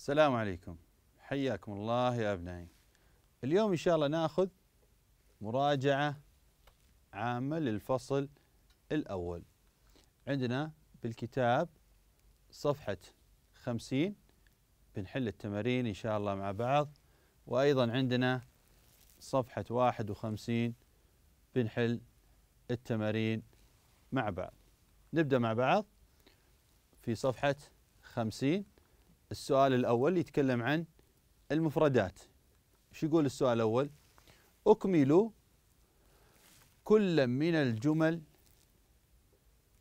السلام عليكم حياكم الله يا ابنائي اليوم ان شاء الله ناخذ مراجعه عامه للفصل الاول عندنا بالكتاب صفحه خمسين بنحل التمارين ان شاء الله مع بعض وايضا عندنا صفحه واحد وخمسين بنحل التمارين مع بعض نبدا مع بعض في صفحه خمسين السؤال الأول يتكلم عن المفردات شو يقول السؤال الأول أكملوا كل من الجمل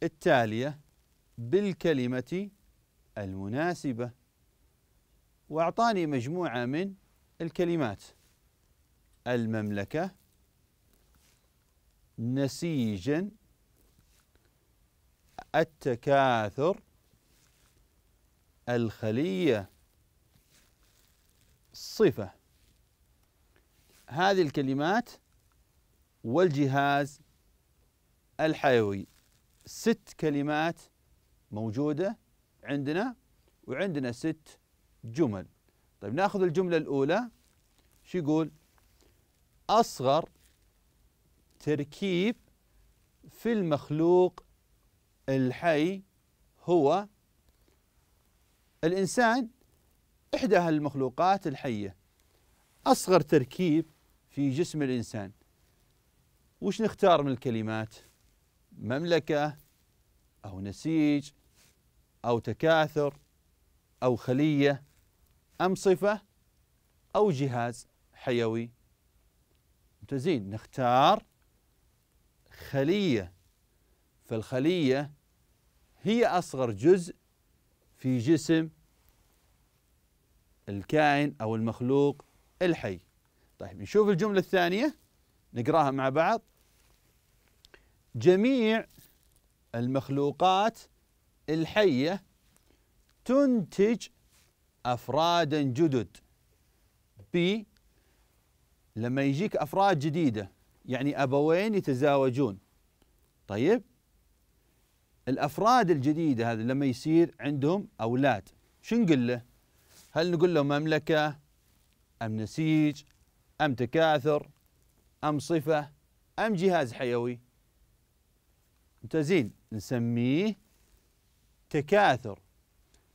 التالية بالكلمة المناسبة وأعطاني مجموعة من الكلمات المملكة نسيجا التكاثر الخلية صفة هذه الكلمات والجهاز الحيوي ست كلمات موجودة عندنا وعندنا ست جمل طيب ناخذ الجملة الأولى شو يقول أصغر تركيب في المخلوق الحي هو الإنسان إحدى هالمخلوقات الحية أصغر تركيب في جسم الإنسان وش نختار من الكلمات مملكة أو نسيج أو تكاثر أو خلية أم صفة أو جهاز حيوي ممتازين نختار خلية فالخلية هي أصغر جزء في جسم الكائن أو المخلوق الحي طيب نشوف الجملة الثانية نقراها مع بعض جميع المخلوقات الحية تنتج أفرادا جدد ب لما يجيك أفراد جديدة يعني أبوين يتزاوجون طيب الافراد الجديده هذه لما يصير عندهم اولاد شو نقول له؟ هل نقول له مملكه ام نسيج ام تكاثر ام صفه ام جهاز حيوي؟ ممتازين نسميه تكاثر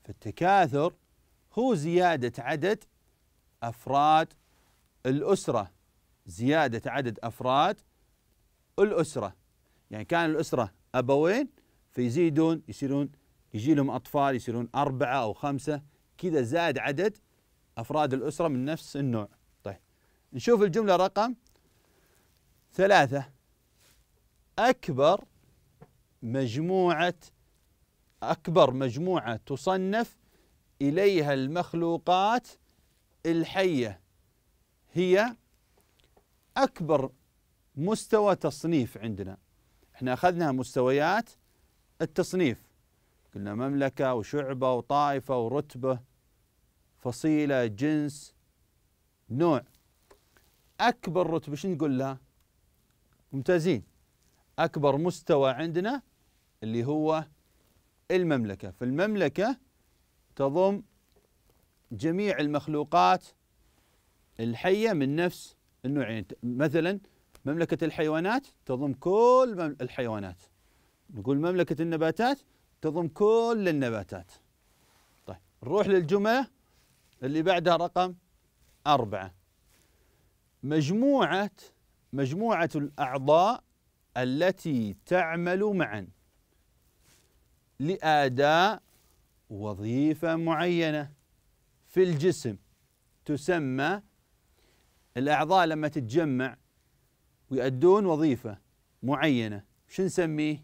فالتكاثر هو زياده عدد افراد الاسره زياده عدد افراد الاسره يعني كان الاسره ابوين فيزيدون يصيرون يجي لهم أطفال يصيرون أربعة أو خمسة كذا زاد عدد أفراد الأسرة من نفس النوع طيب نشوف الجملة رقم ثلاثة أكبر مجموعة أكبر مجموعة تصنف إليها المخلوقات الحية هي أكبر مستوى تصنيف عندنا احنا أخذنا مستويات التصنيف قلنا مملكة وشعبة وطائفة ورتبة فصيلة جنس نوع أكبر رتبة شو نقول لها؟ ممتازين أكبر مستوى عندنا اللي هو المملكة فالمملكة تضم جميع المخلوقات الحية من نفس النوعين يعني مثلا مملكة الحيوانات تضم كل الحيوانات نقول مملكة النباتات تضم كل النباتات طيب نروح للجملة اللي بعدها رقم أربعة مجموعة مجموعة الأعضاء التي تعمل معا لأداء وظيفة معينة في الجسم تسمى الأعضاء لما تتجمع ويؤدون وظيفة معينة شو نسميه؟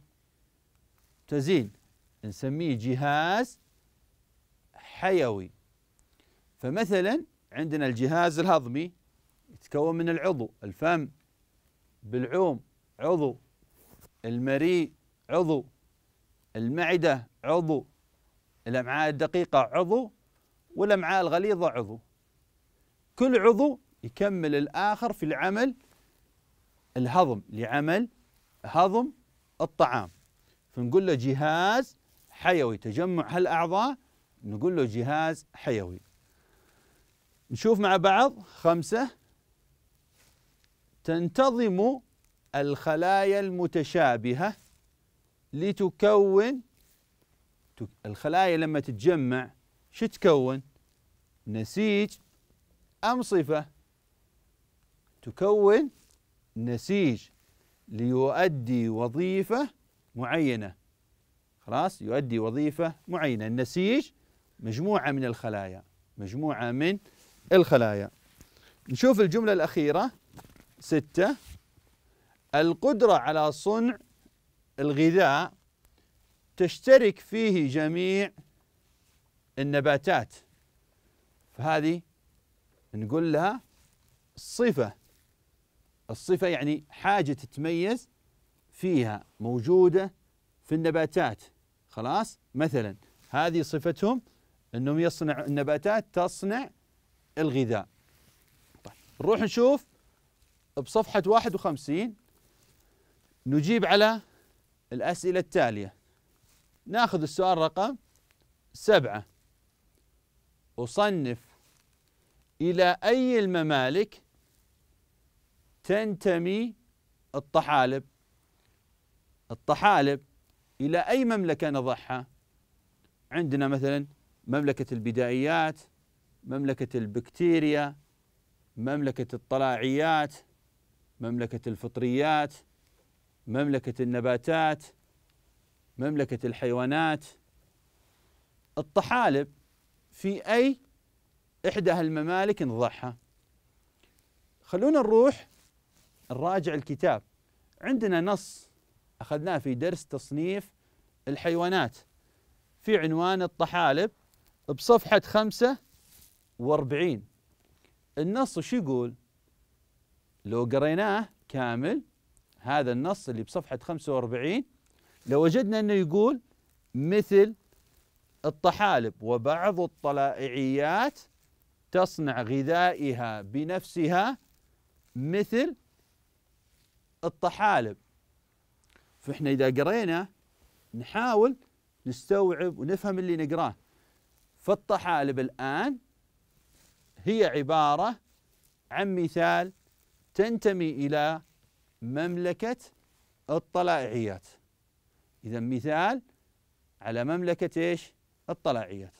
تزيد نسميه جهاز حيوي فمثلا عندنا الجهاز الهضمي يتكون من العضو الفم بالعوم عضو المريء عضو المعدة عضو الأمعاء الدقيقة عضو والأمعاء الغليظة عضو كل عضو يكمل الآخر في العمل الهضم لعمل هضم الطعام فنقول له جهاز حيوي تجمع هالاعضاء نقول له جهاز حيوي نشوف مع بعض خمسه تنتظم الخلايا المتشابهه لتكون الخلايا لما تتجمع شو تكون؟ نسيج أمصفة تكون نسيج أم صفة تكون نسيج وظيفة معينة خلاص يؤدي وظيفة معينة النسيج مجموعة من الخلايا مجموعة من الخلايا نشوف الجملة الأخيرة ستة القدرة على صنع الغذاء تشترك فيه جميع النباتات فهذه نقول لها صفة الصفة يعني حاجة تتميز فيها موجودة في النباتات خلاص مثلا هذه صفتهم أنهم يصنع النباتات تصنع الغذاء طيب نروح نشوف بصفحة 51 نجيب على الأسئلة التالية ناخذ السؤال رقم سبعة أصنف إلى أي الممالك تنتمي الطحالب الطحالب إلى أي مملكة نضعها عندنا مثلا مملكة البدائيات مملكة البكتيريا مملكة الطلاعيات مملكة الفطريات مملكة النباتات مملكة الحيوانات الطحالب في أي إحدى هالممالك نضعها خلونا نروح نراجع الكتاب عندنا نص أخذناه في درس تصنيف الحيوانات في عنوان الطحالب بصفحة خمسة واربعين النص شو يقول لو قريناه كامل هذا النص اللي بصفحة 45 لو وجدنا أنه يقول مثل الطحالب وبعض الطلائعيات تصنع غذائها بنفسها مثل الطحالب فإحنا إذا قرينا نحاول نستوعب ونفهم اللي نقراه فالطحالب الآن هي عبارة عن مثال تنتمي إلى مملكة الطلائعيات إذا مثال على مملكة إيش الطلائعيات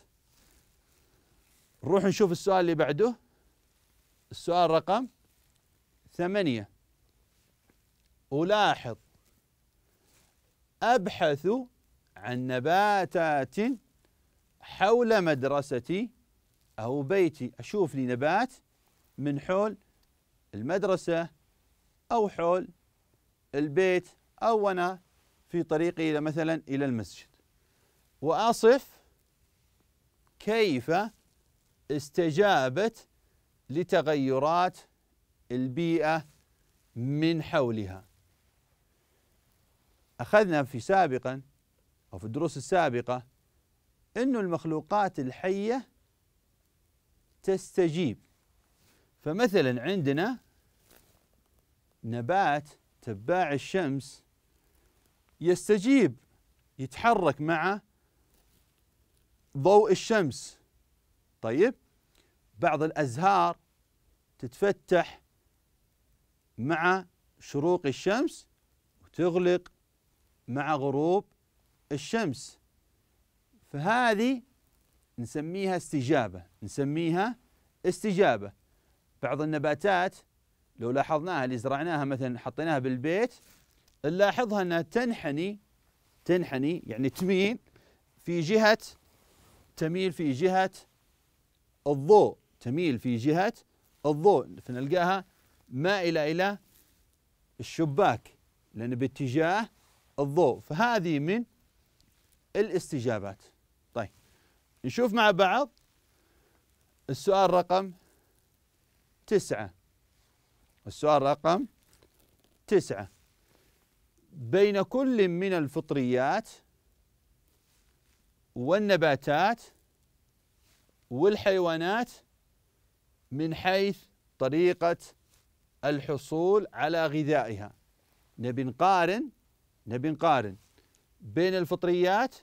نروح نشوف السؤال اللي بعده السؤال رقم ثمانية ألاحظ أبحث عن نباتات حول مدرستي أو بيتي أشوف لي نبات من حول المدرسة أو حول البيت أو وأنا في طريقي إلى مثلا إلى المسجد وأصف كيف استجابت لتغيرات البيئة من حولها أخذنا في سابقا أو في الدروس السابقة أن المخلوقات الحية تستجيب فمثلا عندنا نبات تباع الشمس يستجيب يتحرك مع ضوء الشمس طيب بعض الازهار تتفتح مع شروق الشمس وتغلق مع غروب الشمس فهذه نسميها استجابة نسميها استجابة بعض النباتات لو لاحظناها اللي زرعناها مثلا حطيناها بالبيت نلاحظها انها تنحني تنحني يعني تميل في جهة تميل في جهة الضوء تميل في جهة الضوء فنلقاها مائلة إلى الشباك لأن باتجاه الضوء فهذه من الاستجابات طيب نشوف مع بعض السؤال رقم تسعة السؤال رقم تسعة بين كل من الفطريات والنباتات والحيوانات من حيث طريقة الحصول على غذائها نبي نقارن نبي نقارن بين الفطريات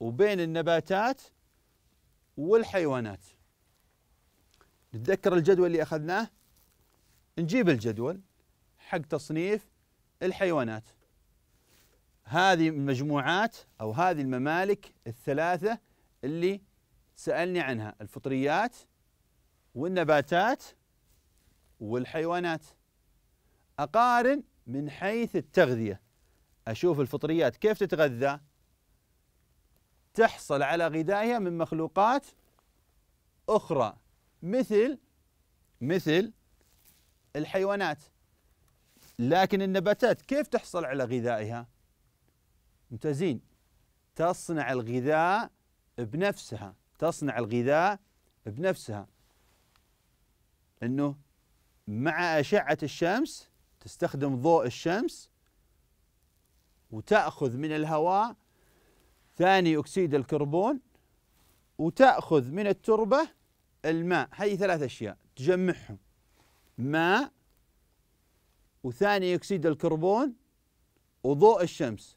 وبين النباتات والحيوانات نتذكر الجدول اللي أخذناه نجيب الجدول حق تصنيف الحيوانات هذه المجموعات أو هذه الممالك الثلاثة اللي سألني عنها الفطريات والنباتات والحيوانات أقارن من حيث التغذية أشوف الفطريات كيف تتغذى تحصل على غذائها من مخلوقات أخرى مثل مثل الحيوانات لكن النباتات كيف تحصل على غذائها ممتازين تصنع الغذاء بنفسها تصنع الغذاء بنفسها انه مع اشعه الشمس تستخدم ضوء الشمس وتأخذ من الهواء ثاني أكسيد الكربون وتأخذ من التربة الماء هذه ثلاث أشياء تجمعهم ماء وثاني أكسيد الكربون وضوء الشمس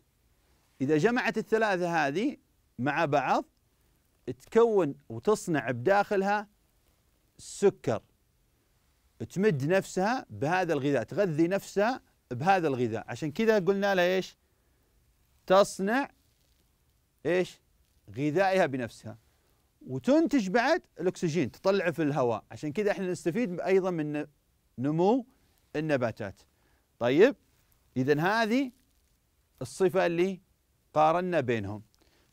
إذا جمعت الثلاثة هذه مع بعض تكون وتصنع بداخلها سكر تمد نفسها بهذا الغذاء تغذي نفسها بهذا الغذاء عشان كذا قلنا لها ايش تصنع ايش غذائها بنفسها وتنتج بعد الاكسجين تطلعه في الهواء عشان كذا احنا نستفيد ايضا من نمو النباتات طيب اذا هذه الصفه اللي قارنا بينهم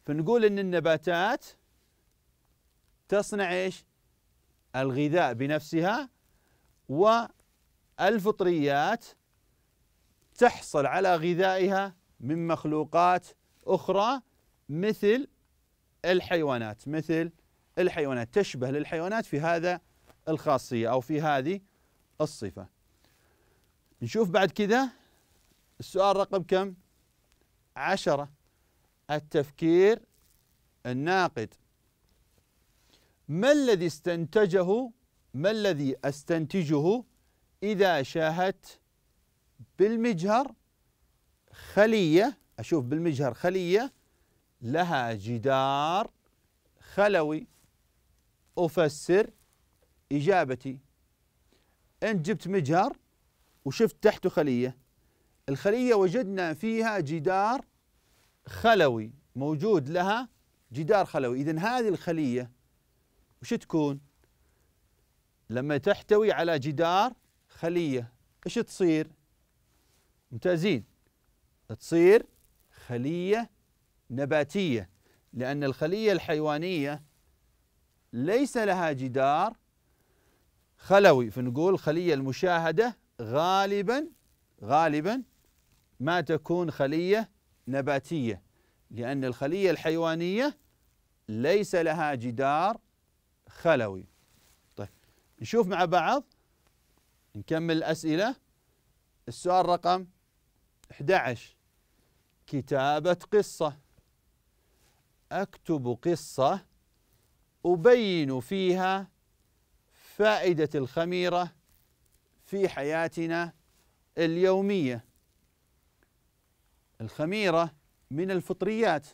فنقول ان النباتات تصنع ايش الغذاء بنفسها والفطريات تحصل على غذائها من مخلوقات أخرى مثل الحيوانات مثل الحيوانات تشبه للحيوانات في هذا الخاصية أو في هذه الصفة نشوف بعد كذا السؤال رقم كم عشرة التفكير الناقد ما الذي استنتجه ما الذي استنتجه اذا شاهدت بالمجهر خليه اشوف بالمجهر خليه لها جدار خلوي افسر اجابتي انت جبت مجهر وشفت تحته خليه الخليه وجدنا فيها جدار خلوي موجود لها جدار خلوي اذا هذه الخليه وش تكون لما تحتوي على جدار خلية ايش تصير؟ ممتازين تصير خلية نباتية لأن الخلية الحيوانية ليس لها جدار خلوي فنقول الخلية المشاهدة غالبا غالبا ما تكون خلية نباتية لأن الخلية الحيوانية ليس لها جدار خلوي نشوف مع بعض نكمل الأسئلة السؤال رقم 11 كتابة قصة أكتب قصة أبين فيها فائدة الخميرة في حياتنا اليومية الخميرة من الفطريات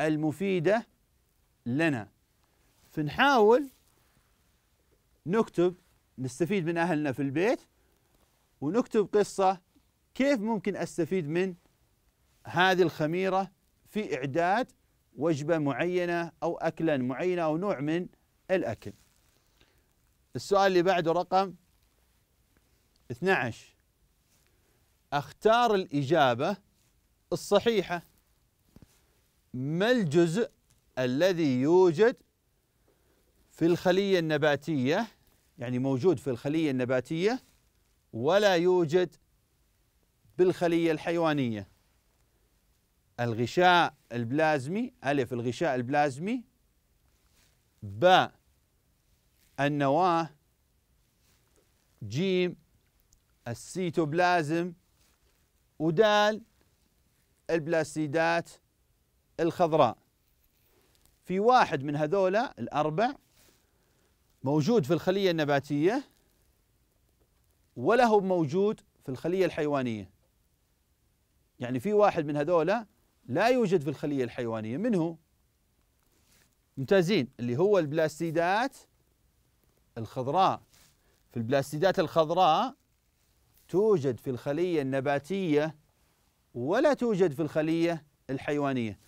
المفيدة لنا فنحاول نكتب نستفيد من أهلنا في البيت ونكتب قصة كيف ممكن أستفيد من هذه الخميرة في إعداد وجبة معينة أو أكلا معينة أو نوع من الأكل السؤال اللي بعده رقم 12 أختار الإجابة الصحيحة ما الجزء الذي يوجد في الخلية النباتية يعني موجود في الخلية النباتية ولا يوجد بالخلية الحيوانية الغشاء البلازمي ألف الغشاء البلازمي ب النواة جيم السيتوبلازم ودال البلاسيدات الخضراء في واحد من هذولا الأربع موجود في الخلية النباتية ولا هو موجود في الخلية الحيوانية يعني في واحد من هذولا لا يوجد في الخلية الحيوانية من هو؟ ممتازين اللي هو البلاستيدات الخضراء في البلاستيدات الخضراء توجد في الخلية النباتية ولا توجد في الخلية الحيوانية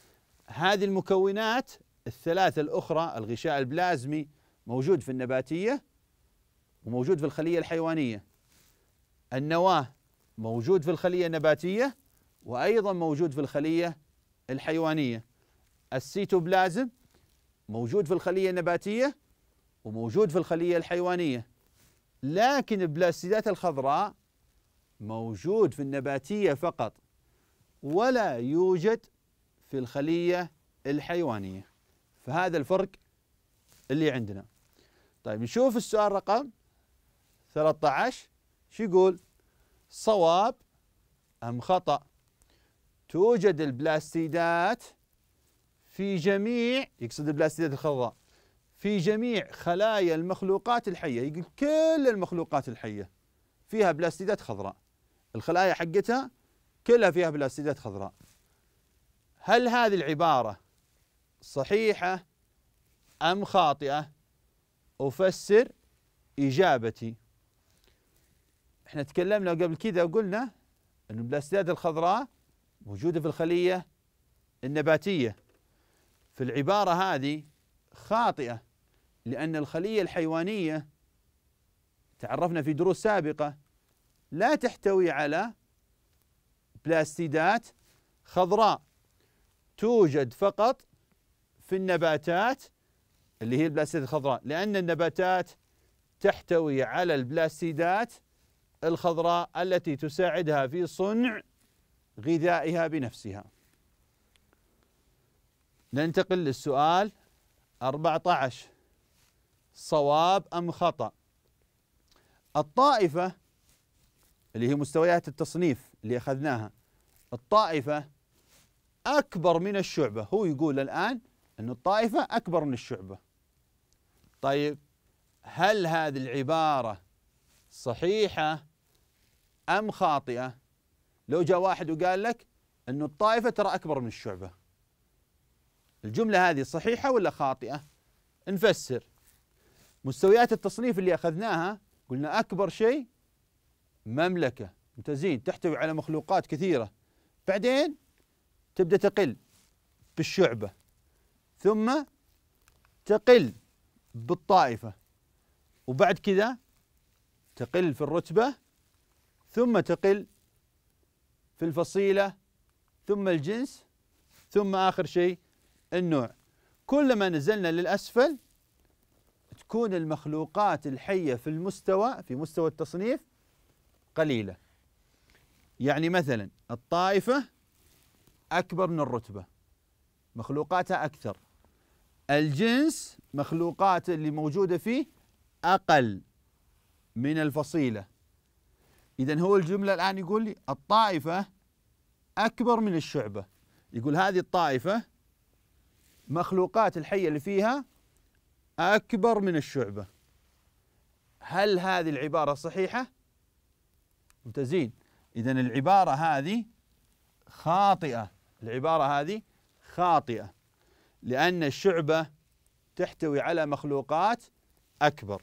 هذه المكونات الثلاثة الأخرى الغشاء البلازمي موجود في النباتية وموجود في الخلية الحيوانية النواة موجود في الخلية النباتية وأيضا موجود في الخلية الحيوانية السيتوبلازم موجود في الخلية النباتية وموجود في الخلية الحيوانية لكن البلاستيدات الخضراء موجود في النباتية فقط ولا يوجد في الخلية الحيوانية فهذا الفرق اللي عندنا طيب نشوف السؤال رقم 13 شو يقول صواب أم خطأ توجد البلاستيدات في جميع يقصد البلاستيدات الخضراء في جميع خلايا المخلوقات الحية يقول كل المخلوقات الحية فيها بلاستيدات خضراء الخلايا حقتها كلها فيها بلاستيدات خضراء هل هذه العبارة صحيحة أم خاطئة أفسر إجابتي احنا تكلمنا قبل كذا وقلنا أن البلاستيدات الخضراء موجودة في الخلية النباتية في العبارة هذه خاطئة لأن الخلية الحيوانية تعرفنا في دروس سابقة لا تحتوي على بلاستيدات خضراء توجد فقط في النباتات اللي هي البلاستيدات الخضراء لأن النباتات تحتوي على البلاستيدات الخضراء التي تساعدها في صنع غذائها بنفسها ننتقل للسؤال 14 صواب أم خطأ الطائفة اللي هي مستويات التصنيف اللي أخذناها الطائفة أكبر من الشعبة هو يقول الآن أن الطائفة أكبر من الشعبة طيب هل هذه العبارة صحيحة أم خاطئة لو جاء واحد وقال لك أن الطائفة ترى أكبر من الشعبة الجملة هذه صحيحة ولا خاطئة نفسر مستويات التصنيف اللي أخذناها قلنا أكبر شيء مملكة ممتازين تحتوي على مخلوقات كثيرة بعدين تبدأ تقل بالشعبة ثم تقل بالطائفة وبعد كذا تقل في الرتبة ثم تقل في الفصيلة ثم الجنس ثم آخر شيء النوع كلما نزلنا للأسفل تكون المخلوقات الحية في المستوى في مستوى التصنيف قليلة يعني مثلا الطائفة أكبر من الرتبة مخلوقاتها أكثر الجنس مخلوقات اللي موجودة فيه أقل من الفصيلة إذا هو الجملة الآن يقول لي الطائفة أكبر من الشعبة يقول هذه الطائفة مخلوقات الحية اللي فيها أكبر من الشعبة هل هذه العبارة صحيحة؟ ممتازين إذا العبارة هذه خاطئة العبارة هذه خاطئة لأن الشعبة تحتوي على مخلوقات أكبر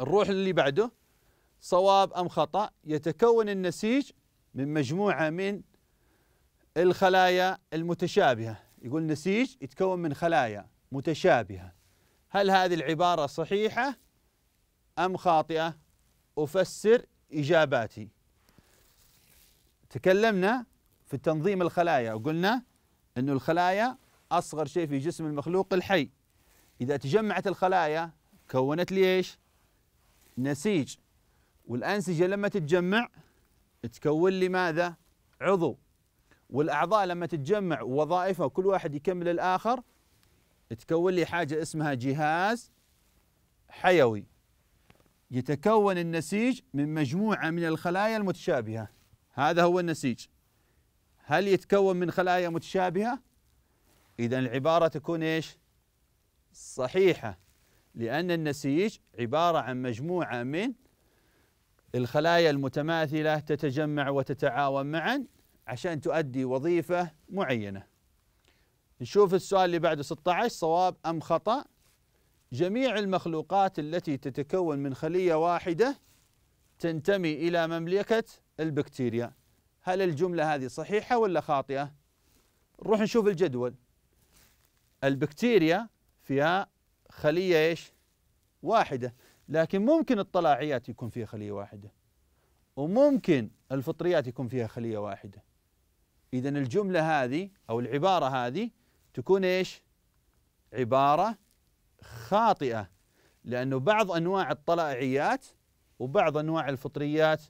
نروح اللي بعده صواب أم خطأ يتكون النسيج من مجموعة من الخلايا المتشابهة يقول نسيج يتكون من خلايا متشابهة هل هذه العبارة صحيحة أم خاطئة أفسر إجاباتي تكلمنا في تنظيم الخلايا وقلنا أن الخلايا أصغر شيء في جسم المخلوق الحي إذا تجمعت الخلايا كونت لي إيش نسيج والأنسجة لما تتجمع تكون لي ماذا عضو والأعضاء لما تتجمع ووظائفها وكل واحد يكمل الآخر تكون لي حاجة اسمها جهاز حيوي يتكون النسيج من مجموعة من الخلايا المتشابهة هذا هو النسيج هل يتكون من خلايا متشابهة إذا العبارة تكون إيش صحيحة لأن النسيج عبارة عن مجموعة من الخلايا المتماثلة تتجمع وتتعاون معا عشان تؤدي وظيفة معينة نشوف السؤال اللي بعده 16 صواب أم خطأ جميع المخلوقات التي تتكون من خلية واحدة تنتمي إلى مملكة البكتيريا هل الجملة هذه صحيحة ولا خاطئة؟ نروح نشوف الجدول البكتيريا فيها خلية ايش؟ واحدة لكن ممكن الطلاعيات يكون فيها خلية واحدة وممكن الفطريات يكون فيها خلية واحدة إذا الجملة هذه أو العبارة هذه تكون ايش؟ عبارة خاطئة لأنه بعض أنواع الطلائعيات وبعض أنواع الفطريات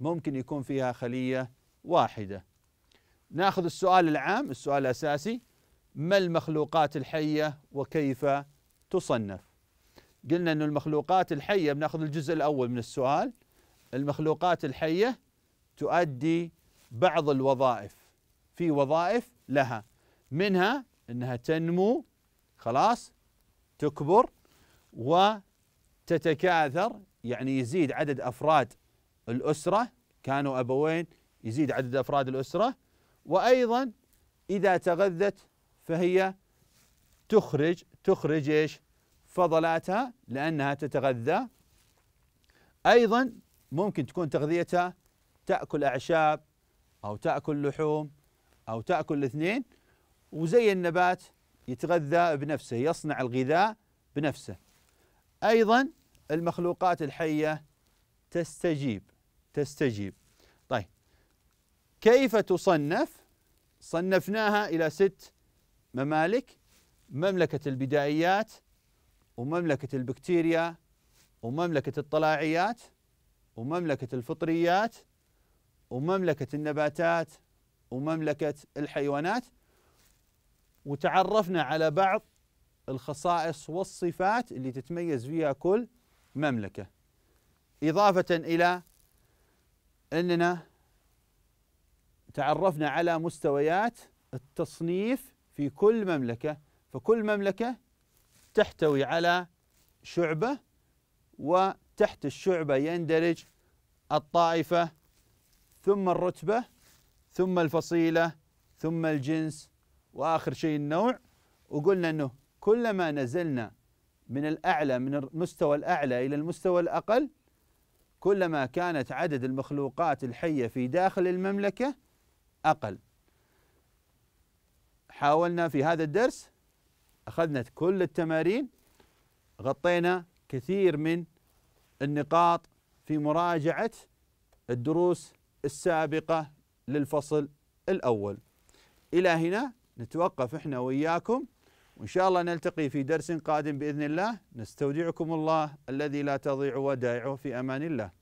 ممكن يكون فيها خلية واحدة ناخذ السؤال العام السؤال الأساسي ما المخلوقات الحية وكيف تصنف قلنا أن المخلوقات الحية بناخذ الجزء الأول من السؤال المخلوقات الحية تؤدي بعض الوظائف في وظائف لها منها أنها تنمو خلاص تكبر وتتكاثر يعني يزيد عدد أفراد الأسرة كانوا أبوين يزيد عدد أفراد الأسرة وأيضا إذا تغذت فهي تخرج تخرج ايش؟ فضلاتها لانها تتغذى ايضا ممكن تكون تغذيتها تاكل اعشاب او تاكل لحوم او تاكل الاثنين وزي النبات يتغذى بنفسه يصنع الغذاء بنفسه ايضا المخلوقات الحيه تستجيب تستجيب طيب كيف تصنف صنفناها الى ست ممالك مملكة البدائيات ومملكة البكتيريا ومملكة الطلاعيات ومملكة الفطريات ومملكة النباتات ومملكة الحيوانات وتعرفنا على بعض الخصائص والصفات اللي تتميز فيها كل مملكة إضافة إلى أننا تعرفنا على مستويات التصنيف في كل مملكة فكل مملكة تحتوي على شعبة وتحت الشعبة يندرج الطائفة ثم الرتبة ثم الفصيلة ثم الجنس وآخر شيء النوع وقلنا أنه كلما نزلنا من الأعلى من المستوى الأعلى إلى المستوى الأقل كلما كانت عدد المخلوقات الحية في داخل المملكة أقل حاولنا في هذا الدرس أخذنا كل التمارين غطينا كثير من النقاط في مراجعة الدروس السابقة للفصل الأول إلى هنا نتوقف إحنا وإياكم وإن شاء الله نلتقي في درس قادم بإذن الله نستودعكم الله الذي لا تضيع ودائعه في أمان الله